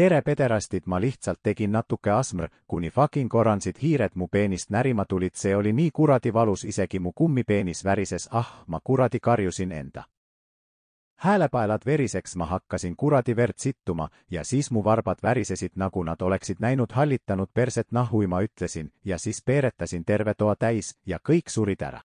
tere, pederastid, ma lihtsalt tegin natuke asmr, kuni fucking oransid hiired mu peenist närima tulid, see oli nii kuradi valus, isegi mu kummipeenis värises, ah, ma kuradi karjusin enda. häälepaelad veriseks ma hakkasin kuradi verd sittuma ja siis mu varbad värisesid, nagu nad oleksid näinud hallitanud perset nahhu, ma ütlesin ja siis peeretasin terve toa täis ja kõik surid ära